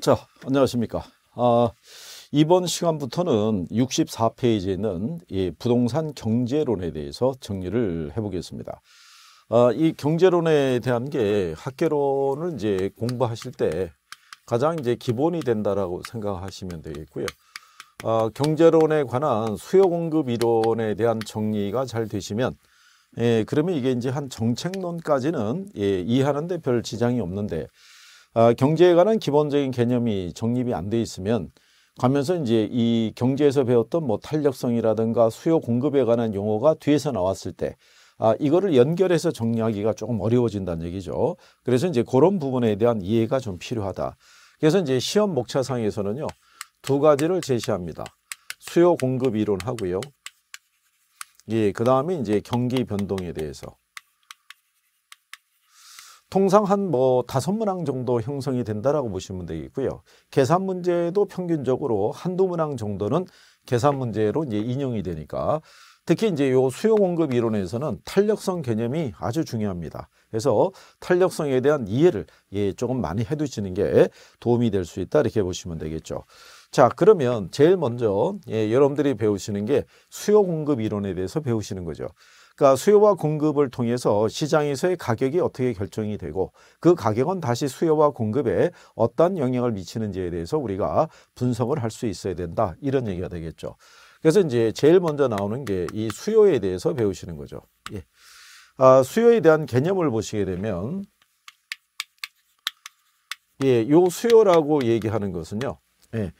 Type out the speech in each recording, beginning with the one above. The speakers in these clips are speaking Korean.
자, 안녕하십니까. 아, 이번 시간부터는 64페이지에 있는 이 부동산 경제론에 대해서 정리를 해보겠습니다. 아, 이 경제론에 대한 게 학계론을 이제 공부하실 때 가장 이제 기본이 된다라고 생각하시면 되겠고요. 아, 경제론에 관한 수요 공급 이론에 대한 정리가 잘 되시면 예, 그러면 이게 이제 한 정책론까지는 예, 이해하는데 별 지장이 없는데 아, 경제에 관한 기본적인 개념이 정립이 안 돼 있으면 가면서 이제 이 경제에서 배웠던 뭐 탄력성이라든가 수요 공급에 관한 용어가 뒤에서 나왔을 때 아, 이거를 연결해서 정리하기가 조금 어려워진다는 얘기죠. 그래서 이제 그런 부분에 대한 이해가 좀 필요하다. 그래서 이제 시험 목차상에서는요. 두 가지를 제시합니다. 수요 공급 이론하고요. 예, 그다음에 이제 경기 변동에 대해서 통상 한 뭐 다섯 문항 정도 형성이 된다라고 보시면 되겠고요. 계산 문제도 평균적으로 한두 문항 정도는 계산 문제로 이제 인용이 되니까 특히 이제 요수용 공급 이론에서는 탄력성 개념이 아주 중요합니다. 그래서 탄력성에 대한 이해를 예, 조금 많이 해 두시는 게 도움이 될 수 있다 이렇게 보시면 되겠죠. 자 그러면 제일 먼저 예, 여러분들이 배우시는 게수용 공급 이론에 대해서 배우시는 거죠. 그러니까 수요와 공급을 통해서 시장에서의 가격이 어떻게 결정이 되고 그 가격은 다시 수요와 공급에 어떤 영향을 미치는지에 대해서 우리가 분석을 할 수 있어야 된다. 이런 얘기가 되겠죠. 그래서 이제 제일 먼저 나오는 게 이 수요에 대해서 배우시는 거죠. 예. 아, 수요에 대한 개념을 보시게 되면 예, 요 수요라고 얘기하는 것은요. 예.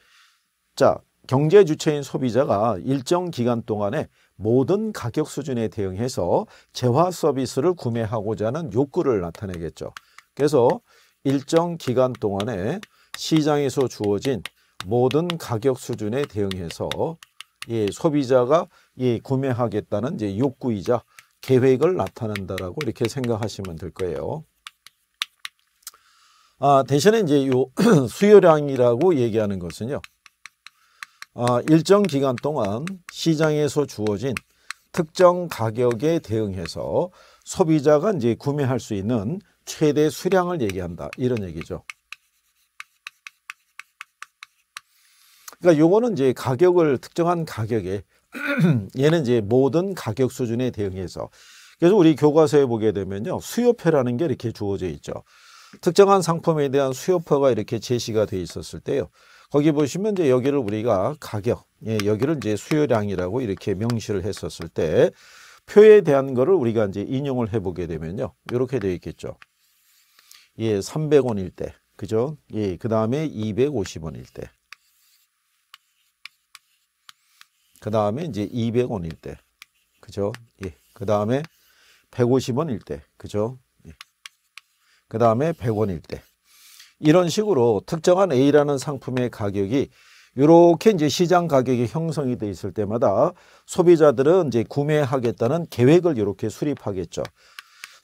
자, 경제 주체인 소비자가 일정 기간 동안에 모든 가격 수준에 대응해서 재화 서비스를 구매하고자 하는 욕구를 나타내겠죠. 그래서 일정 기간 동안에 시장에서 주어진 모든 가격 수준에 대응해서 예, 소비자가 예, 구매하겠다는 이제 욕구이자 계획을 나타낸다라고 이렇게 생각하시면 될 거예요. 아, 대신에 이제 요 수요량이라고 얘기하는 것은요. 어, 일정 기간 동안 시장에서 주어진 특정 가격에 대응해서 소비자가 이제 구매할 수 있는 최대 수량을 얘기한다 이런 얘기죠. 그러니까 요거는 이제 가격을 특정한 가격에 얘는 이제 모든 가격 수준에 대응해서 그래서 우리 교과서에 보게 되면요 수요표라는 게 이렇게 주어져 있죠. 특정한 상품에 대한 수요표가 이렇게 제시가 돼 있었을 때요. 거기 보시면 이제 여기를 우리가 가격, 예, 여기를 이제 수요량이라고 이렇게 명시를 했었을 때 표에 대한 거를 우리가 이제 인용을 해보게 되면요. 이렇게 되어 있겠죠. 예, 300원일 때. 그죠? 예, 그 다음에 250원일 때. 그 다음에 이제 200원일 때. 그죠? 예. 그 다음에 150원일 때. 그죠? 예. 그 다음에 100원일 때. 이런 식으로 특정한 A라는 상품의 가격이 이렇게 이제 시장 가격이 형성이 돼 있을 때마다 소비자들은 이제 구매하겠다는 계획을 이렇게 수립하겠죠.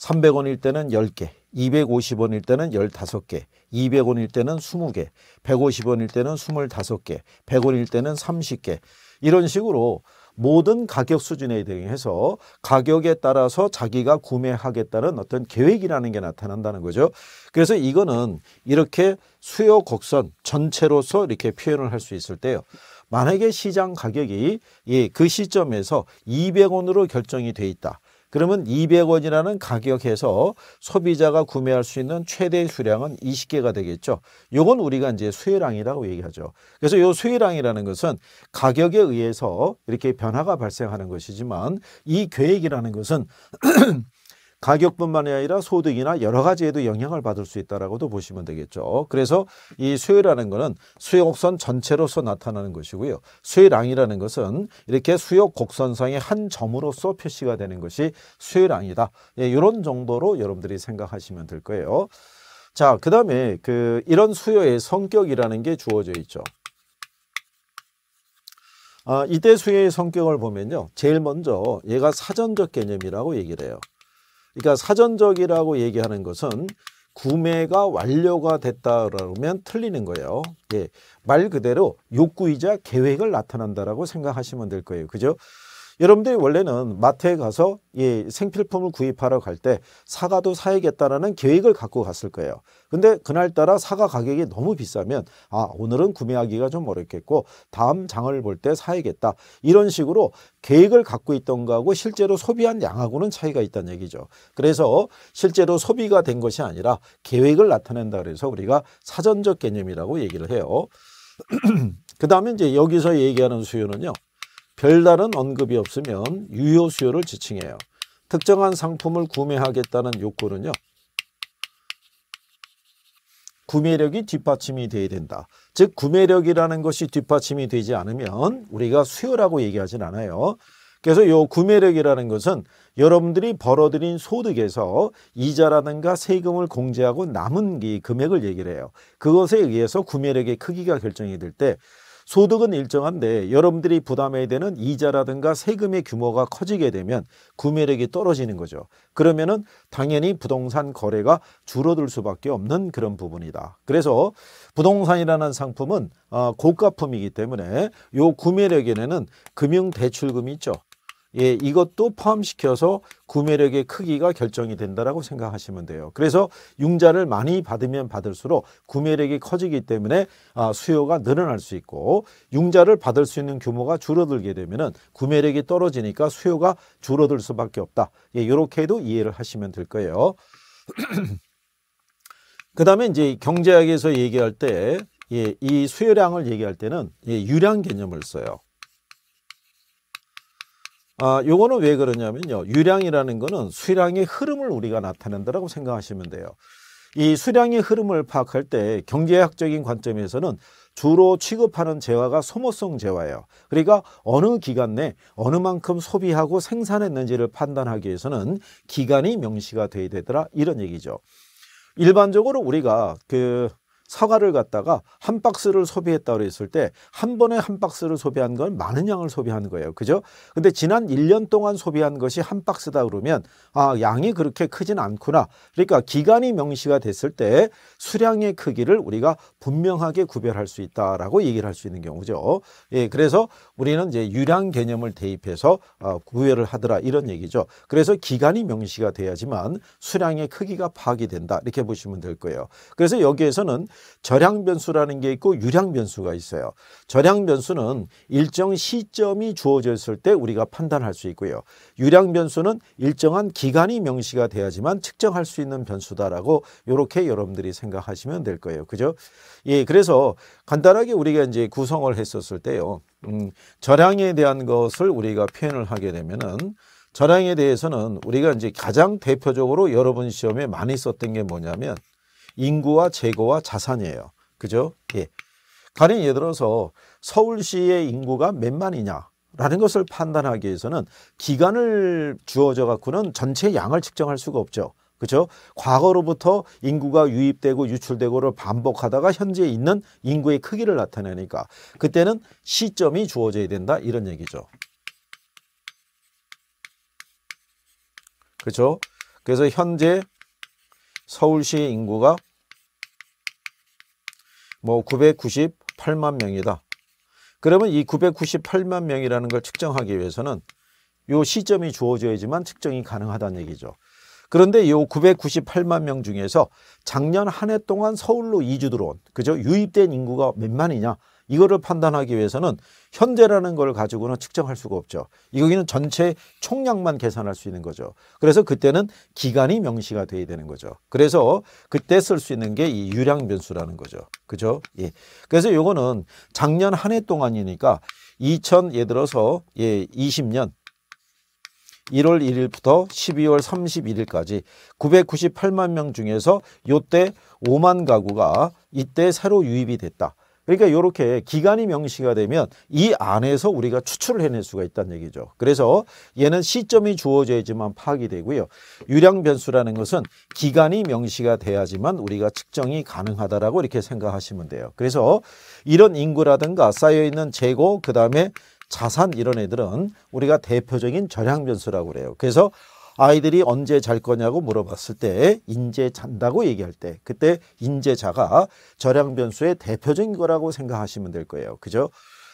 300원일 때는 10개, 250원일 때는 15개, 200원일 때는 20개, 150원일 때는 25개, 100원일 때는 30개 이런 식으로 모든 가격 수준에 대응해서 가격에 따라서 자기가 구매하겠다는 어떤 계획이라는 게 나타난다는 거죠. 그래서 이거는 이렇게 수요 곡선 전체로서 이렇게 표현을 할 수 있을 때요. 만약에 시장 가격이 예, 그 시점에서 200원으로 결정이 돼 있다. 그러면 200원이라는 가격에서 소비자가 구매할 수 있는 최대 수량은 20개가 되겠죠. 요건 우리가 이제 수혜량이라고 얘기하죠. 그래서 요 수혜량이라는 것은 가격에 의해서 이렇게 변화가 발생하는 것이지만 이 계획이라는 것은 가격뿐만이 아니라 소득이나 여러 가지에도 영향을 받을 수 있다라고도 보시면 되겠죠. 그래서 이 수요라는 것은 수요 곡선 전체로서 나타나는 것이고요. 수요량이라는 것은 이렇게 수요 곡선상의 한 점으로서 표시가 되는 것이 수요량이다. 예, 이런 정도로 여러분들이 생각하시면 될 거예요. 자, 그다음에 그 이런 수요의 성격이라는 게 주어져 있죠. 아, 이때 수요의 성격을 보면요. 제일 먼저 얘가 사전적 개념이라고 얘기를 해요. 그러니까 사전적이라고 얘기하는 것은 구매가 완료가 됐다 라면 틀리는 거예요. 예, 말 그대로 욕구이자 계획을 나타난다라고 생각하시면 될 거예요. 그죠? 여러분들이 원래는 마트에 가서 이 생필품을 구입하러 갈 때 사과도 사야겠다라는 계획을 갖고 갔을 거예요. 근데 그날따라 사과 가격이 너무 비싸면 아 오늘은 구매하기가 좀 어렵겠고 다음 장을 볼 때 사야겠다 이런 식으로 계획을 갖고 있던 거하고 실제로 소비한 양하고는 차이가 있다는 얘기죠. 그래서 실제로 소비가 된 것이 아니라 계획을 나타낸다 그래서 우리가 사전적 개념이라고 얘기를 해요. 그 다음에 이제 여기서 얘기하는 수요는요. 별다른 언급이 없으면 유효 수요를 지칭해요. 특정한 상품을 구매하겠다는 욕구는요. 구매력이 뒷받침이 돼야 된다. 즉 구매력이라는 것이 뒷받침이 되지 않으면 우리가 수요라고 얘기하진 않아요. 그래서 요 구매력이라는 것은 여러분들이 벌어들인 소득에서 이자라든가 세금을 공제하고 남은 금액을 얘기를 해요. 그것에 의해서 구매력의 크기가 결정이 될때 소득은 일정한데 여러분들이 부담해야 되는 이자라든가 세금의 규모가 커지게 되면 구매력이 떨어지는 거죠. 그러면은 당연히 부동산 거래가 줄어들 수밖에 없는 그런 부분이다. 그래서 부동산이라는 상품은 어, 고가품이기 때문에 요 구매력에는 금융대출금이 있죠. 예, 이것도 포함시켜서 구매력의 크기가 결정이 된다라고 생각하시면 돼요. 그래서 융자를 많이 받으면 받을수록 구매력이 커지기 때문에 아, 수요가 늘어날 수 있고 융자를 받을 수 있는 규모가 줄어들게 되면은 구매력이 떨어지니까 수요가 줄어들 수밖에 없다. 예, 이렇게도 이해를 하시면 될 거예요. 그 다음에 이제 경제학에서 얘기할 때, 예, 이 수요량을 얘기할 때는 예, 유량 개념을 써요. 아, 요거는 왜 그러냐면요. 유량이라는 거는 수량의 흐름을 우리가 나타낸다라고 생각하시면 돼요. 이 수량의 흐름을 파악할 때 경제학적인 관점에서는 주로 취급하는 재화가 소모성 재화예요. 그러니까 어느 기간 내 어느 만큼 소비하고 생산했는지를 판단하기 위해서는 기간이 명시가 돼야 되더라 이런 얘기죠. 일반적으로 우리가 그 사과를 갖다가 한 박스를 소비했다 그랬을 때 한 번에 한 박스를 소비한 건 많은 양을 소비하는 거예요. 그죠? 근데 지난 1년 동안 소비한 것이 한 박스다 그러면 아, 양이 그렇게 크진 않구나. 그러니까 기간이 명시가 됐을 때 수량의 크기를 우리가 분명하게 구별할 수 있다라고 얘기를 할 수 있는 경우죠. 예, 그래서 우리는 이제 유량 개념을 대입해서 어, 구별을 하더라 이런 얘기죠. 그래서 기간이 명시가 돼야지만 수량의 크기가 파악이 된다. 이렇게 보시면 될 거예요. 그래서 여기에서는 절향 변수라는 게 있고 유량 변수가 있어요. 절향 변수는 일정 시점이 주어져 있을 때 우리가 판단할 수 있고요. 유량 변수는 일정한 기간이 명시가 돼야지만 측정할 수 있는 변수다라고 이렇게 여러분들이 생각하시면 될 거예요. 그죠? 예, 그래서 간단하게 우리가 이제 구성을 했었을 때요. 음, 절향에 대한 것을 우리가 표현을 하게 되면은 절향에 대해서는 우리가 이제 가장 대표적으로 여러분 시험에 많이 썼던 게 뭐냐면 인구와 재고와 자산이에요. 그죠? 예. 가령 예를 들어서 서울시의 인구가 몇만이냐 라는 것을 판단하기 위해서는 기간을 주어져 갖고는 전체 양을 측정할 수가 없죠. 그죠? 과거로부터 인구가 유입되고 유출되고를 반복하다가 현재 있는 인구의 크기를 나타내니까 그때는 시점이 주어져야 된다 이런 얘기죠. 그죠? 그래서 현재 서울시의 인구가 뭐 998만 명이다. 그러면 이 998만 명이라는 걸 측정하기 위해서는 요 시점이 주어져야지만 측정이 가능하다는 얘기죠. 그런데 요 998만 명 중에서 작년 한 해 동안 서울로 이주 들어온 그죠? 유입된 인구가 몇만이냐? 이거를 판단하기 위해서는 현재라는 걸 가지고는 측정할 수가 없죠. 이거는 전체 총량만 계산할 수 있는 거죠. 그래서 그때는 기간이 명시가 돼야 되는 거죠. 그래서 그때 쓸 수 있는 게 이 유량 변수라는 거죠. 그죠? 예. 그래서 요거는 작년 한 해 동안이니까 2000 예를 들어서 예, 20년 1월 1일부터 12월 31일까지 998만 명 중에서 요때 5만 가구가 이때 새로 유입이 됐다. 그러니까 이렇게 기간이 명시가 되면 이 안에서 우리가 추출을 해낼 수가 있다는 얘기죠. 그래서 얘는 시점이 주어져야지만 파악이 되고요. 유량 변수라는 것은 기간이 명시가 돼야지만 우리가 측정이 가능하다라고 이렇게 생각하시면 돼요. 그래서 이런 인구라든가 쌓여있는 재고 그다음에 자산 이런 애들은 우리가 대표적인 절향 변수라고 그래요. 그래서 아이들이 언제 잘 거냐고 물어봤을 때 인제 잔다고 얘기할 때 그때 인제자가 절약 변수의 대표적인 거라고 생각하시면 될 거예요. 그죠?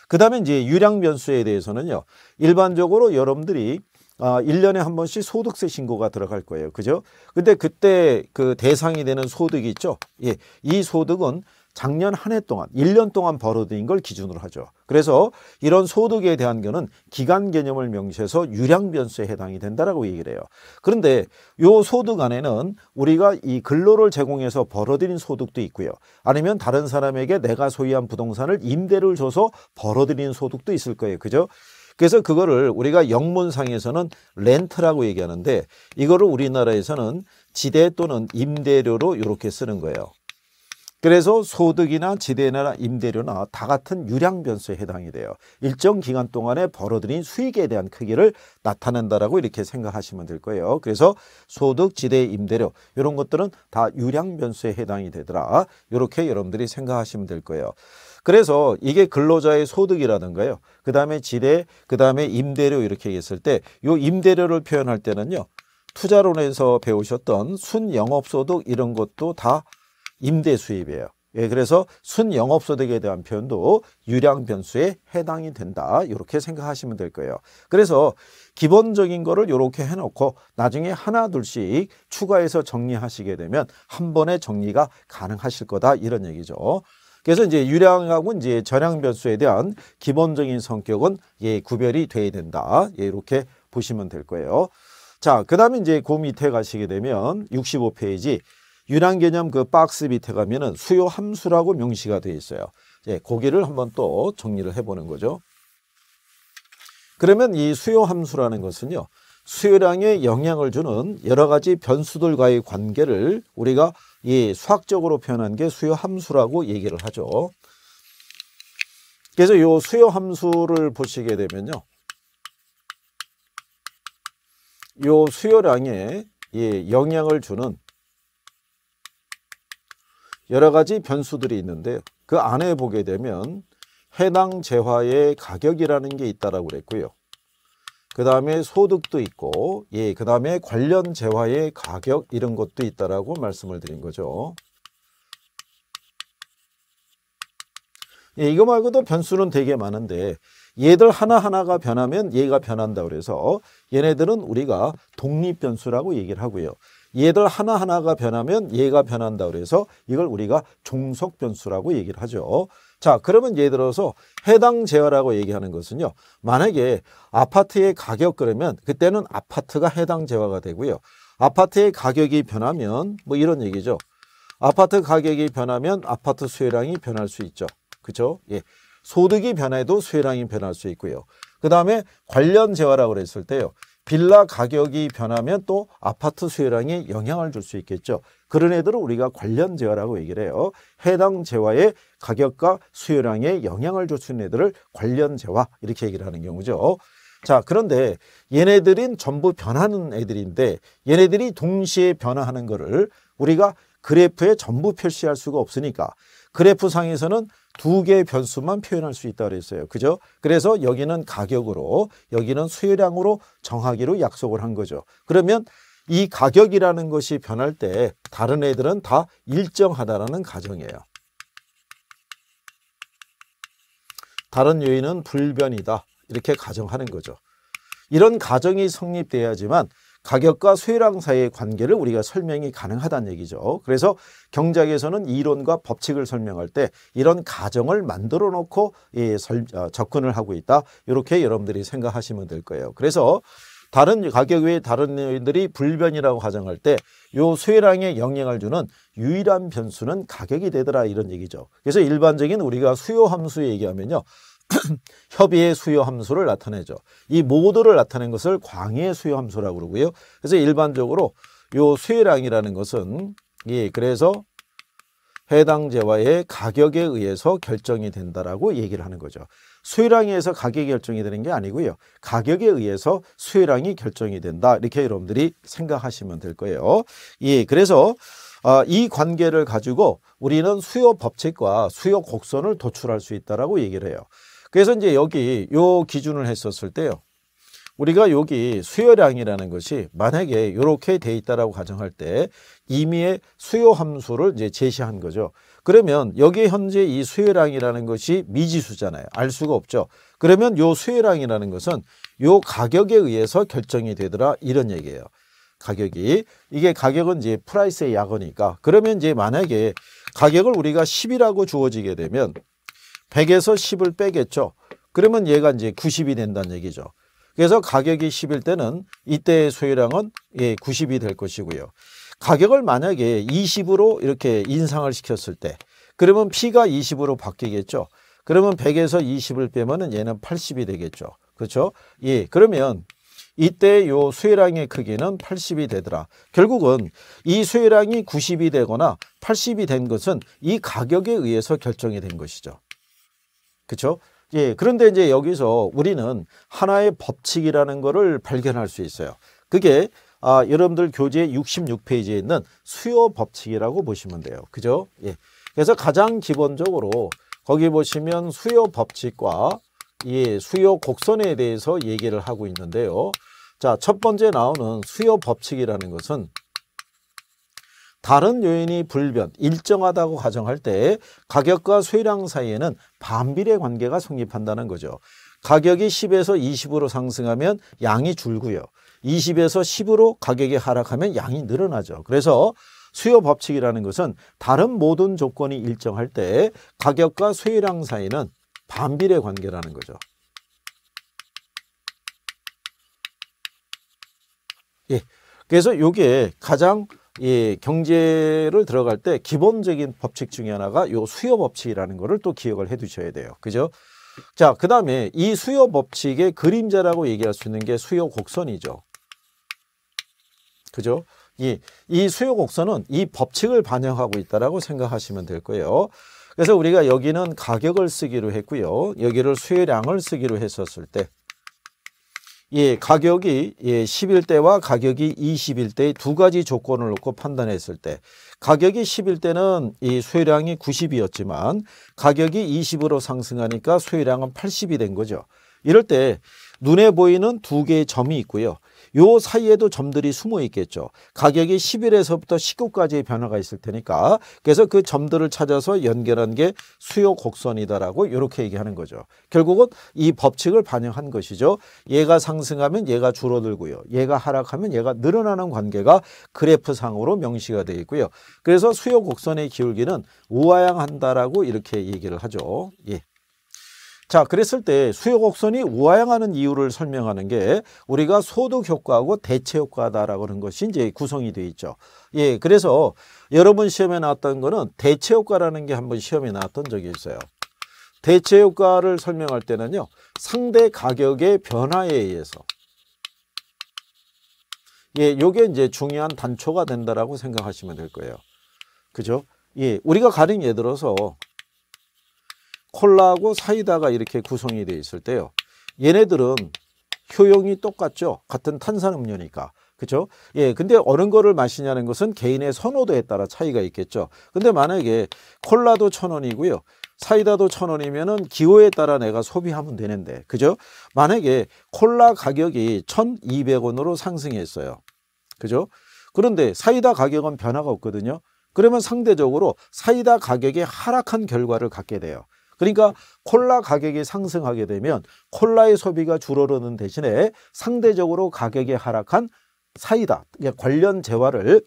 그 다음에 이제 유량 변수에 대해서는요. 일반적으로 여러분들이 아, 1년에 한 번씩 소득세 신고가 들어갈 거예요. 그죠? 근데 그때 그 대상이 되는 소득이 있죠? 예. 이 소득은 작년 한 해 동안 1년 동안 벌어들인 걸 기준으로 하죠. 그래서 이런 소득에 대한 거는 기간 개념을 명시해서 유량 변수에 해당이 된다라고 얘기를 해요. 그런데 요 소득 안에는 우리가 이 근로를 제공해서 벌어들인 소득도 있고요. 아니면 다른 사람에게 내가 소유한 부동산을 임대를 줘서 벌어들인 소득도 있을 거예요. 그죠? 그래서 그거를 우리가 영문상에서는 렌트라고 얘기하는데 이거를 우리나라에서는 지대 또는 임대료로 이렇게 쓰는 거예요. 그래서 소득이나 지대나 임대료나 다 같은 유량 변수에 해당이 돼요. 일정 기간 동안에 벌어들인 수익에 대한 크기를 나타낸다라고 이렇게 생각하시면 될 거예요. 그래서 소득, 지대, 임대료 이런 것들은 다 유량 변수에 해당이 되더라. 이렇게 여러분들이 생각하시면 될 거예요. 그래서 이게 근로자의 소득이라든가요. 그 다음에 지대, 그 다음에 임대료 이렇게 했을 때 이 임대료를 표현할 때는요. 투자론에서 배우셨던 순영업소득 이런 것도 다 임대 수입이에요. 예, 그래서 순영업소득에 대한 표현도 유량 변수에 해당이 된다. 이렇게 생각하시면 될 거예요. 그래서 기본적인 거를 이렇게 해놓고 나중에 하나 둘씩 추가해서 정리하시게 되면 한 번에 정리가 가능하실 거다. 이런 얘기죠. 그래서 이제 유량하고 이제 전량 변수에 대한 기본적인 성격은 예, 구별이 돼야 된다. 예, 이렇게 보시면 될 거예요. 자, 그 다음에 이제 그 밑에 가시게 되면 65페이지 유난 개념 그 박스 밑에 가면은 수요 함수라고 명시가 되어 있어요. 예, 고기를 한번 또 정리를 해보는 거죠. 그러면 이 수요 함수라는 것은요. 수요량에 영향을 주는 여러 가지 변수들과의 관계를 우리가 이 수학적으로 표현한 게 수요 함수라고 얘기를 하죠. 그래서 이 수요 함수를 보시게 되면요. 이 수요량에 예, 영향을 주는 여러 가지 변수들이 있는데 그 안에 보게 되면 해당 재화의 가격이라는 게 있다라고 그랬고요. 그 다음에 소득도 있고 예, 그 다음에 관련 재화의 가격 이런 것도 있다라고 말씀을 드린 거죠. 예, 이거 말고도 변수는 되게 많은데 얘들 하나하나가 변하면 얘가 변한다 그래서 얘네들은 우리가 독립변수라고 얘기를 하고요. 얘들 하나하나가 변하면 얘가 변한다 그래서 이걸 우리가 종속 변수라고 얘기를 하죠. 자 그러면 예를 들어서 해당 재화라고 얘기하는 것은요. 만약에 아파트의 가격 그러면 그때는 아파트가 해당 재화가 되고요. 아파트의 가격이 변하면 뭐 이런 얘기죠. 아파트 가격이 변하면 아파트 수혜량이 변할 수 있죠. 그렇죠? 예. 소득이 변해도 수혜량이 변할 수 있고요. 그 다음에 관련 재화라고 그랬을 때요. 빌라 가격이 변하면 또 아파트 수요량에 영향을 줄 수 있겠죠. 그런 애들은 우리가 관련 재화라고 얘기를 해요. 해당 재화의 가격과 수요량에 영향을 줄 수 있는 애들을 관련 재화 이렇게 얘기를 하는 경우죠. 자 그런데 얘네들은 전부 변하는 애들인데 얘네들이 동시에 변화하는 거를 우리가 그래프에 전부 표시할 수가 없으니까 그래프 상에서는 두 개의 변수만 표현할 수 있다 그랬어요. 그죠? 그래서 여기는 가격으로 여기는 수요량으로 정하기로 약속을 한 거죠. 그러면 이 가격이라는 것이 변할 때 다른 애들은 다 일정하다라는 가정이에요. 다른 요인은 불변이다. 이렇게 가정하는 거죠. 이런 가정이 성립돼야지만 가격과 수요량 사이의 관계를 우리가 설명이 가능하다는 얘기죠. 그래서 경제학에서는 이론과 법칙을 설명할 때 이런 가정을 만들어 놓고 예, 설, 어, 접근을 하고 있다. 이렇게 여러분들이 생각하시면 될 거예요. 그래서 다른 가격 외에 다른 요인들이 불변이라고 가정할 때 요수요량에 영향을 주는 유일한 변수는 가격이 되더라 이런 얘기죠. 그래서 일반적인 우리가 수요 함수 얘기하면요. 협의의 수요 함수를 나타내죠. 이 모두를 나타낸 것을 광의의 수요 함수라고 그러고요. 그래서 일반적으로 요 수요량이라는 것은 예, 그래서 해당 재화의 가격에 의해서 결정이 된다라고 얘기를 하는 거죠. 수요량에 의해서 가격이 결정이 되는 게 아니고요. 가격에 의해서 수요량이 결정이 된다. 이렇게 여러분들이 생각하시면 될 거예요. 예, 그래서 아, 이 관계를 가지고 우리는 수요 법칙과 수요 곡선을 도출할 수 있다라고 얘기를 해요. 그래서 이제 여기 요 기준을 했었을 때요. 우리가 여기 수요량이라는 것이 만약에 이렇게 돼 있다라고 가정할 때 임의의 수요 함수를 이제 제시한 거죠. 그러면 여기 현재 이 수요량이라는 것이 미지수잖아요. 알 수가 없죠. 그러면 요 수요량이라는 것은 요 가격에 의해서 결정이 되더라 이런 얘기예요. 가격이 이게 가격은 이제 프라이스의 약어니까 그러면 이제 만약에 가격을 우리가 10이라고 주어지게 되면 100에서 10을 빼겠죠. 그러면 얘가 이제 90이 된다는 얘기죠. 그래서 가격이 10일 때는 이때의 소유량은 예, 90이 될 것이고요. 가격을 만약에 20으로 이렇게 인상을 시켰을 때 그러면 P가 20으로 바뀌겠죠. 그러면 100에서 20을 빼면은 얘는 80이 되겠죠. 그렇죠? 예. 그러면 이때 요 수혜량의 크기는 80이 되더라. 결국은 이 수혜량이 90이 되거나 80이 된 것은 이 가격에 의해서 결정이 된 것이죠. 그렇죠? 예, 그런데 이제 여기서 우리는 하나의 법칙이라는 것을 발견할 수 있어요. 그게 아, 여러분들 교재 66페이지에 있는 수요 법칙이라고 보시면 돼요. 그죠? 예. 그래서 가장 기본적으로 거기 보시면 수요 법칙과 예, 수요 곡선에 대해서 얘기를 하고 있는데요. 자, 첫 번째 나오는 수요 법칙이라는 것은 다른 요인이 불변, 일정하다고 가정할 때 가격과 수요량 사이에는 반비례 관계가 성립한다는 거죠. 가격이 10에서 20으로 상승하면 양이 줄고요. 20에서 10으로 가격이 하락하면 양이 늘어나죠. 그래서 수요 법칙이라는 것은 다른 모든 조건이 일정할 때 가격과 수요량 사이는 반비례 관계라는 거죠. 예. 그래서 이게 가장 이 경제를 들어갈 때 기본적인 법칙 중에 하나가 요 수요 법칙이라는 거를 또 기억을 해 두셔야 돼요. 그죠? 자, 그 다음에 이 수요 법칙의 그림자라고 얘기할 수 있는 게 수요 곡선이죠. 그죠? 이, 이 수요 곡선은 이 법칙을 반영하고 있다라고 생각하시면 될 거예요. 그래서 우리가 여기는 가격을 쓰기로 했고요. 여기를 수요량을 쓰기로 했었을 때 예, 가격이 예, 11대와 가격이 2일대의두 가지 조건을 놓고 판단했을 때 가격이 11대는 이 수요량이 90이었지만 가격이 20으로 상승하니까 수요량은 80이 된 거죠. 이럴 때 눈에 보이는 두 개의 점이 있고요. 요 사이에도 점들이 숨어 있겠죠. 가격이 10일에서부터 19까지의 변화가 있을 테니까 그래서 그 점들을 찾아서 연결한 게 수요 곡선이다라고 이렇게 얘기하는 거죠. 결국은 이 법칙을 반영한 것이죠. 얘가 상승하면 얘가 줄어들고요. 얘가 하락하면 얘가 늘어나는 관계가 그래프상으로 명시가 되어 있고요. 그래서 수요 곡선의 기울기는 우아양한다라고 이렇게 얘기를 하죠. 예. 자 그랬을 때 수요 곡선이 우아향하는 이유를 설명하는 게 우리가 소득 효과하고 대체 효과다라고 하는 것이 이제 구성이 되어 있죠. 예, 그래서 여러분 시험에 나왔던 거는 대체 효과라는 게 한번 시험에 나왔던 적이 있어요. 대체 효과를 설명할 때는요. 상대 가격의 변화에 의해서 예, 요게 이제 중요한 단초가 된다라고 생각하시면 될 거예요. 그죠? 예, 우리가 가령 예를 들어서 콜라하고 사이다가 이렇게 구성이 되어 있을 때요. 얘네들은 효용이 똑같죠. 같은 탄산음료니까. 그렇죠? 예, 근데 어느 거를 마시냐는 것은 개인의 선호도에 따라 차이가 있겠죠. 근데 만약에 콜라도 1 0 0 0원이고요 사이다도 1 0 0 0원이면은 기호에 따라 내가 소비하면 되는데. 그죠? 만약에 콜라 가격이 1 2 0 0 원으로 상승했어요. 그죠? 그런데 사이다 가격은 변화가 없거든요. 그러면 상대적으로 사이다 가격이 하락한 결과를 갖게 돼요. 그러니까 콜라 가격이 상승하게 되면 콜라의 소비가 줄어드는 대신에 상대적으로 가격이 하락한 사이다 그러니까 관련 재화를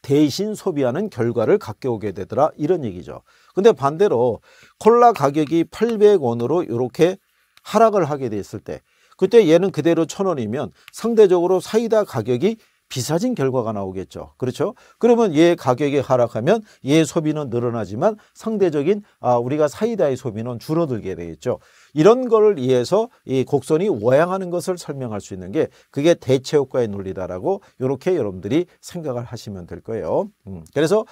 대신 소비하는 결과를 갖게 오게 되더라 이런 얘기죠. 근데 반대로 콜라 가격이 800원으로 이렇게 하락을 하게 됐을 때 그때 얘는 그대로 1 0 0 0원이면 상대적으로 사이다 가격이 비싸진 결과가 나오겠죠. 그렇죠? 그러면 얘 가격이 하락하면 얘 소비는 늘어나지만 상대적인 아, 우리가 사이다의 소비는 줄어들게 되겠죠. 이런 거를 이해해서 이 곡선이 모양하는 것을 설명할 수 있는 게 그게 대체 효과의 논리다라고 이렇게 여러분들이 생각을 하시면 될 거예요. 음, 그래서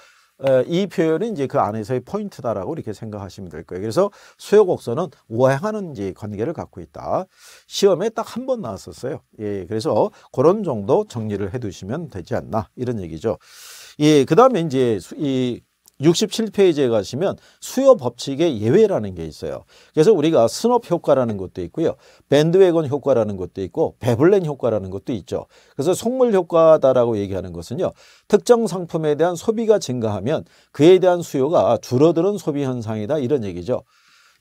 이표현은 이제 그 안에서의 포인트다라고 이렇게 생각하시면 될 거예요. 그래서 수요 곡선은 우아행하는 이제 관계를 갖고 있다. 시험에 딱 한 번 나왔었어요. 예, 그래서 그런 정도 정리를 해 두시면 되지 않나 이런 얘기죠. 예, 그다음에 이제 이 67페이지에 가시면 수요 법칙의 예외라는 게 있어요. 그래서 우리가 스업 노 효과라는 것도 있고요. 밴드웨건 효과라는 것도 있고 베블렌 효과라는 것도 있죠. 그래서 속물 효과다라고 얘기하는 것은요. 특정 상품에 대한 소비가 증가하면 그에 대한 수요가 줄어드는 소비 현상이다 이런 얘기죠.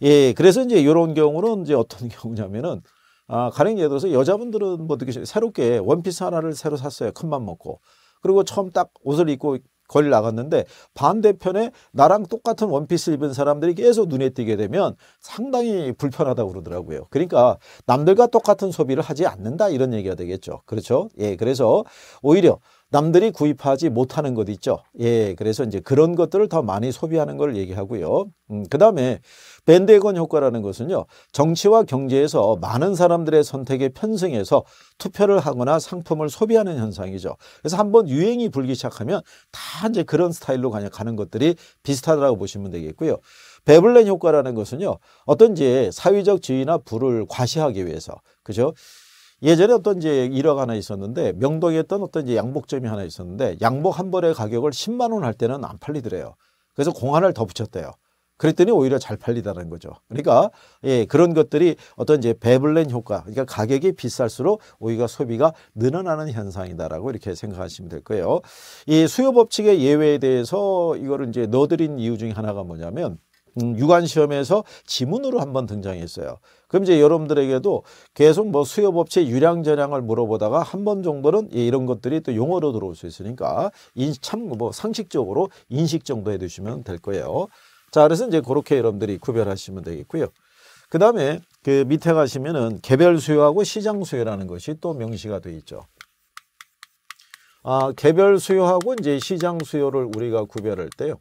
예, 그래서 이제 이런 경우는 이제 어떤 경우냐면은 아, 가령 예를 들어서 여자분들은 뭐 어떻게 새롭게 원피스 하나를 새로 샀어요. 큰맘 먹고. 그리고 처음 딱 옷을 입고 거리 나갔는데 반대편에 나랑 똑같은 원피스 입은 사람들이 계속 눈에 띄게 되면 상당히 불편하다고 그러더라고요. 그러니까 남들과 똑같은 소비를 하지 않는다 이런 얘기가 되겠죠. 그렇죠? 예, 그래서 오히려 남들이 구입하지 못하는 것 있죠. 예, 그래서 이제 그런 것들을 더 많이 소비하는 걸 얘기하고요. 음, 그 다음에 밴드웨건 효과라는 것은요. 정치와 경제에서 많은 사람들의 선택에 편승해서 투표를 하거나 상품을 소비하는 현상이죠. 그래서 한번 유행이 불기 시작하면 다 이제 그런 스타일로 가는 것들이 비슷하다고 보시면 되겠고요. 베블렌 효과라는 것은요. 어떤 이제 사회적 지위나 부를 과시하기 위해서 그죠? 예전에 어떤 이제 일화가 하나 있었는데 명동에 있던 어떤 이제 양복점이 하나 있었는데 양복 한 벌의 가격을 10만 원 할 때는 안 팔리더래요. 그래서 공안을 더 붙였대요. 그랬더니 오히려 잘 팔리다는 거죠. 그러니까 예, 그런 것들이 어떤 이제 배블렌 효과, 그러니까 가격이 비쌀수록 오히려 소비가 늘어나는 현상이다라고 이렇게 생각하시면 될 거예요. 이 수요 법칙의 예외에 대해서 이거를 이제 넣어드린 이유 중에 하나가 뭐냐면 음, 유관 시험에서 지문으로 한번 등장했어요. 그럼 이제 여러분들에게도 계속 뭐 수요 법칙 유량 전량을 물어보다가 한 번 정도는 이런 것들이 또 용어로 들어올 수 있으니까 참 뭐 상식적으로 인식 정도 해두시면 될 거예요. 자 그래서 이제 그렇게 여러분들이 구별하시면 되겠고요. 그 다음에 그 밑에 가시면은 개별 수요하고 시장 수요라는 것이 또 명시가 되어 있죠. 아, 개별 수요하고 이제 시장 수요를 우리가 구별할 때요.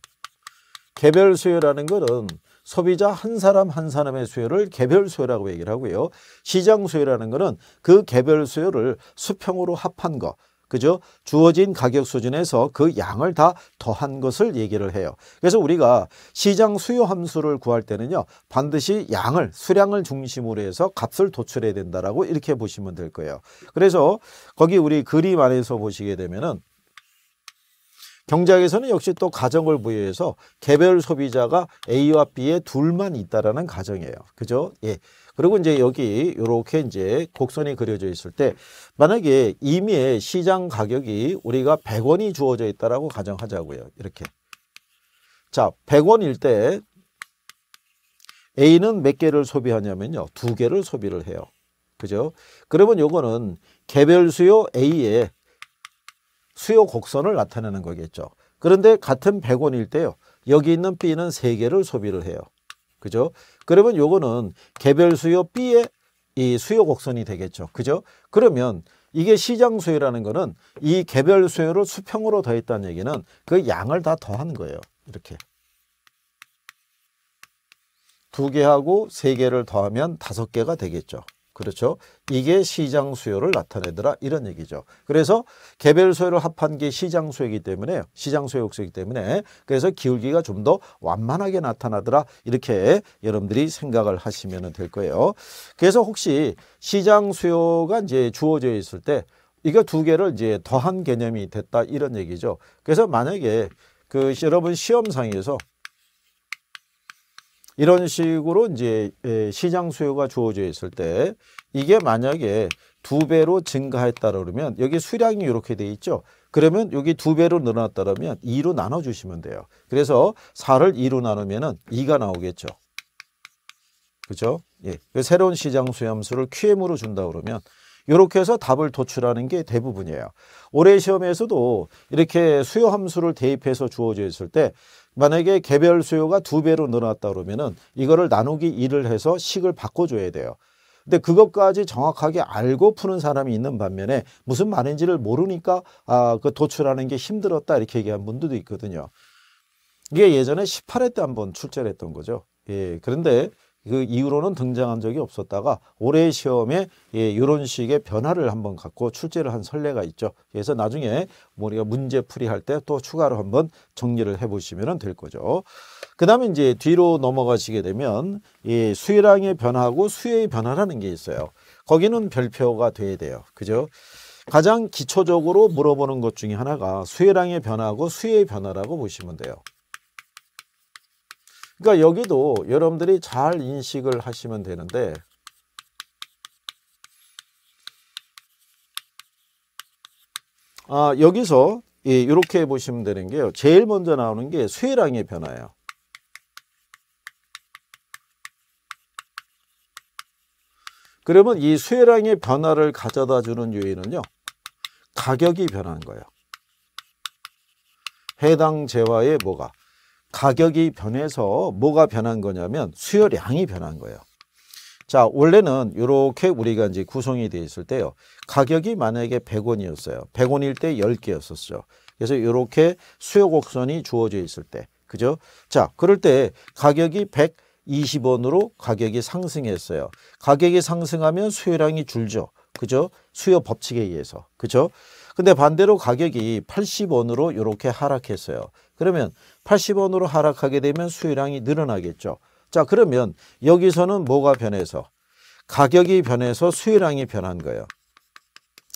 개별 수요라는 것은 소비자 한 사람 한 사람의 수요를 개별 수요라고 얘기를 하고요. 시장 수요라는 것은 그 개별 수요를 수평으로 합한 것, 그죠? 주어진 가격 수준에서 그 양을 다 더한 것을 얘기를 해요. 그래서 우리가 시장 수요 함수를 구할 때는요. 반드시 양을 수량을 중심으로 해서 값을 도출해야 된다라고 이렇게 보시면 될 거예요. 그래서 거기 우리 그림 안에서 보시게 되면은 경제학에서는 역시 또 가정을 부여해서 개별 소비자가 A와 B에 둘만 있다라는 가정이에요. 그죠? 예. 그리고 이제 여기 이렇게 이제 곡선이 그려져 있을 때 만약에 이미의 시장 가격이 우리가 100원이 주어져 있다라고 가정하자고요. 이렇게. 자, 100원일 때 A는 몇 개를 소비하냐면요. 두 개를 소비를 해요. 그죠? 그러면 요거는 개별 수요 a 에 수요 곡선을 나타내는 거겠죠. 그런데 같은 100원일 때요. 여기 있는 B는 3개를 소비를 해요. 그죠? 그러면 요거는 개별 수요 B의 이 수요 곡선이 되겠죠. 그죠? 그러면 이게 시장 수요라는 거는 이 개별 수요를 수평으로 더했다는 얘기는 그 양을 다더하는 거예요. 이렇게. 두 개하고 세 개를 더하면 다섯 개가 되겠죠. 그렇죠. 이게 시장 수요를 나타내더라 이런 얘기죠. 그래서 개별 수요를 합한 게 시장 수요이기 때문에 시장 수요 역수이기 때문에 그래서 기울기가 좀 더 완만하게 나타나더라 이렇게 여러분들이 생각을 하시면 될 거예요. 그래서 혹시 시장 수요가 이제 주어져 있을 때 이거 두 개를 이제 더한 개념이 됐다 이런 얘기죠. 그래서 만약에 그 여러분 시험상에서 이런 식으로 이제 예, 시장 수요가 주어져 있을 때 이게 만약에 두 배로 증가했다 그러면 여기 수량이 이렇게 돼 있죠. 그러면 여기 두 배로 늘어났다 그러면 2로 나눠 주시면 돼요. 그래서 4를 2로 나누면은 2가 나오겠죠. 그죠? 예. 그 새로운 시장 수염수를 QM으로 준다 그러면 이렇게 해서 답을 도출하는 게 대부분이에요. 올해 시험에서도 이렇게 수요 함수를 대입해서 주어져 있을 때 만약에 개별 수요가 두 배로 늘어났다 그러면은 이거를 나누기 1을 해서 식을 바꿔줘야 돼요. 근데 그것까지 정확하게 알고 푸는 사람이 있는 반면에 무슨 말인지를 모르니까 아, 그 도출하는 게 힘들었다 이렇게 얘기한 분들도 있거든요. 이게 예전에 18회 때 한 번 출제를 했던 거죠. 예. 그런데 그 이후로는 등장한 적이 없었다가 올해 시험에 예, 이런 식의 변화를 한번 갖고 출제를 한 선례가 있죠. 그래서 나중에 우리가 문제 풀이할 때 또 추가로 한번 정리를 해보시면 될 거죠. 그 다음에 이제 뒤로 넘어가시게 되면 예, 수요량의 변화하고 수요의 변화라는 게 있어요. 거기는 별표가 돼야 돼요. 그죠? 가장 기초적으로 물어보는 것 중에 하나가 수요량의 변화하고 수요의 변화라고 보시면 돼요. 그러니까 여기도 여러분들이 잘 인식을 하시면 되는데 아, 여기서 예, 이렇게 보시면 되는 게요. 제일 먼저 나오는 게 수혜량의 변화예요. 그러면 이 수혜량의 변화를 가져다 주는 요인은요. 가격이 변한 거예요. 해당 재화의 뭐가? 가격이 변해서 뭐가 변한 거냐면 수요량이 변한 거예요. 자, 원래는 이렇게 우리가 이제 구성이 되어 있을 때요. 가격이 만약에 100원이었어요. 100원일 때 10개였었죠. 그래서 이렇게 수요 곡선이 주어져 있을 때. 그죠? 자, 그럴 때 가격이 120원으로 가격이 상승했어요. 가격이 상승하면 수요량이 줄죠. 그죠? 수요 법칙에 의해서. 그죠? 근데 반대로 가격이 80원으로 이렇게 하락했어요. 그러면 80원으로 하락하게 되면 수요량이 늘어나겠죠. 자 그러면 여기서는 뭐가 변해서 가격이 변해서 수요량이 변한 거예요.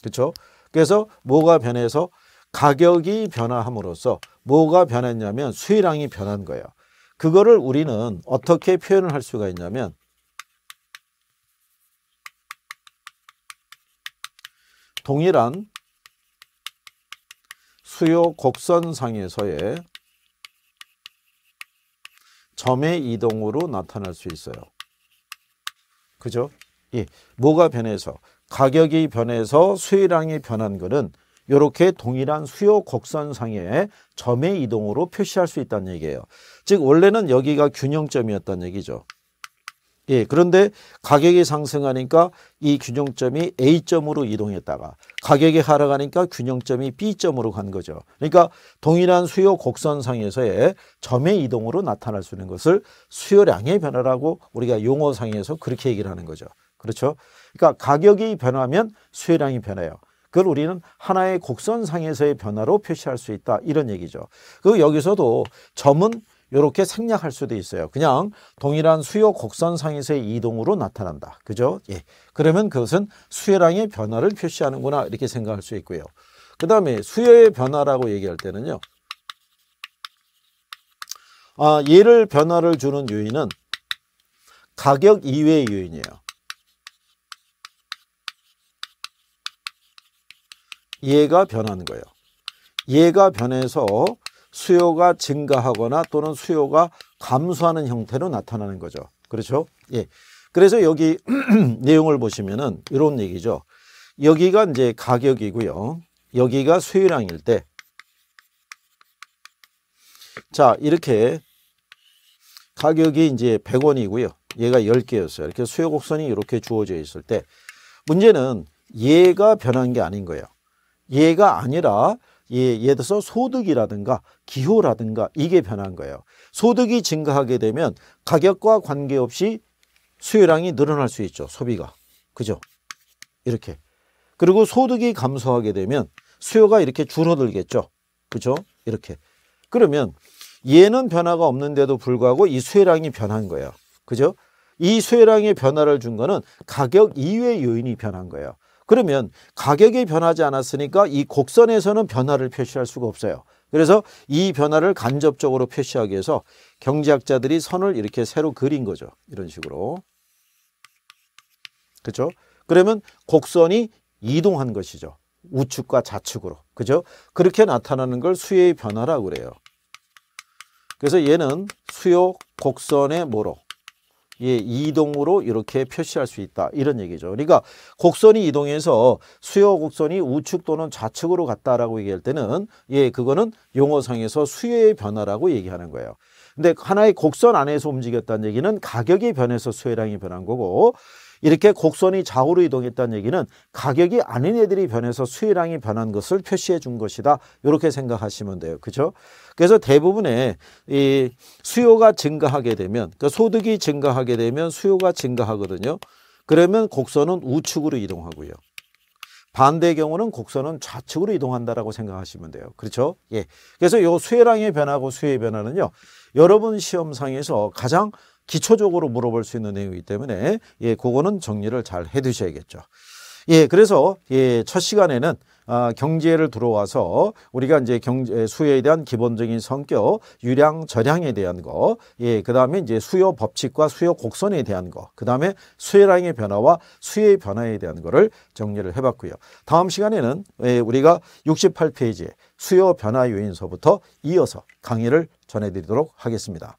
그렇죠? 그래서 뭐가 변해서 가격이 변화함으로써 뭐가 변했냐면 수요량이 변한 거예요. 그거를 우리는 어떻게 표현을 할 수가 있냐면 동일한 수요 곡선상에서의 점의 이동으로 나타날 수 있어요. 그죠? 예. 뭐가 변해서 가격이 변해서 수요량이 변한 것은 이렇게 동일한 수요 곡선상에 점의 이동으로 표시할 수 있다는 얘기예요. 즉 원래는 여기가 균형점이었다는 얘기죠. 예, 그런데 가격이 상승하니까 이 균형점이 A점으로 이동했다가 가격이 하락하니까 균형점이 B점으로 간 거죠. 그러니까 동일한 수요 곡선상에서의 점의 이동으로 나타날 수 있는 것을 수요량의 변화라고 우리가 용어상에서 그렇게 얘기를 하는 거죠. 그렇죠? 그러니까 가격이 변하면 수요량이 변해요. 그걸 우리는 하나의 곡선상에서의 변화로 표시할 수 있다. 이런 얘기죠. 그 여기서도 점은 이렇게 생략할 수도 있어요. 그냥 동일한 수요 곡선상에서의 이동으로 나타난다. 그죠? 예. 그러면 그것은 수요량의 변화를 표시하는구나 이렇게 생각할 수 있고요. 그 다음에 수요의 변화라고 얘기할 때는요. 아, 얘를 변화를 주는 요인은 가격 이외의 요인이에요. 얘가 변하는 거예요. 얘가 변해서 수요가 증가하거나 또는 수요가 감소하는 형태로 나타나는 거죠. 그렇죠? 예. 그래서 여기 내용을 보시면은 이런 얘기죠. 여기가 이제 가격이고요. 여기가 수요량일 때. 자, 이렇게 가격이 이제 100원이고요. 얘가 10개였어요. 이렇게 수요 곡선이 이렇게 주어져 있을 때 문제는 얘가 변한 게 아닌 거예요. 얘가 아니라 예, 예를 들어서 소득이라든가 기호라든가 이게 변한 거예요. 소득이 증가하게 되면 가격과 관계없이 수요량이 늘어날 수 있죠. 소비가. 그죠? 이렇게. 그리고 소득이 감소하게 되면 수요가 이렇게 줄어들겠죠. 그죠? 이렇게. 그러면 얘는 변화가 없는데도 불구하고 이 수요량이 변한 거예요. 그죠? 이 수요량의 변화를 준 거는 가격 이외의 요인이 변한 거예요. 그러면 가격이 변하지 않았으니까 이 곡선에서는 변화를 표시할 수가 없어요. 그래서 이 변화를 간접적으로 표시하기 위해서 경제학자들이 선을 이렇게 새로 그린 거죠. 이런 식으로. 그렇죠? 그러면 곡선이 이동한 것이죠. 우측과 좌측으로. 그죠? 그렇게 나타나는 걸 수요의 변화라고 그래요. 그래서 얘는 수요 곡선의 뭐로? 예, 이동으로 이렇게 표시할 수 있다. 이런 얘기죠. 그러니까 곡선이 이동해서 수요 곡선이 우측 또는 좌측으로 갔다라고 얘기할 때는 예, 그거는 용어상에서 수요의 변화라고 얘기하는 거예요. 근데 하나의 곡선 안에서 움직였다는 얘기는 가격이 변해서 수요량이 변한 거고 이렇게 곡선이 좌우로 이동했다는 얘기는 가격이 아닌 애들이 변해서 수혜량이 변한 것을 표시해 준 것이다. 이렇게 생각하시면 돼요. 그죠? 렇 그래서 대부분의 이 수요가 증가하게 되면 그러니까 소득이 증가하게 되면 수요가 증가하거든요. 그러면 곡선은 우측으로 이동하고요. 반대의 경우는 곡선은 좌측으로 이동한다라고 생각하시면 돼요. 그렇죠? 예. 그래서 요 수혜량의 변화고 수혜의 변화는요. 여러분 시험상에서 가장 기초적으로 물어볼 수 있는 내용이기 때문에 예, 그거는 정리를 잘 해두셔야겠죠. 예, 그래서 예, 첫 시간에는 아, 경제를 들어와서 우리가 이제 경제 예, 수요에 대한 기본적인 성격, 유량 저량에 대한 거, 예, 그다음에 이제 수요 법칙과 수요 곡선에 대한 거, 그다음에 수요량의 변화와 수요의 변화에 대한 거를 정리를 해 봤고요. 다음 시간에는 예, 우리가 6 8페이지 수요 변화 요인서부터 이어서 강의를 전해 드리도록 하겠습니다.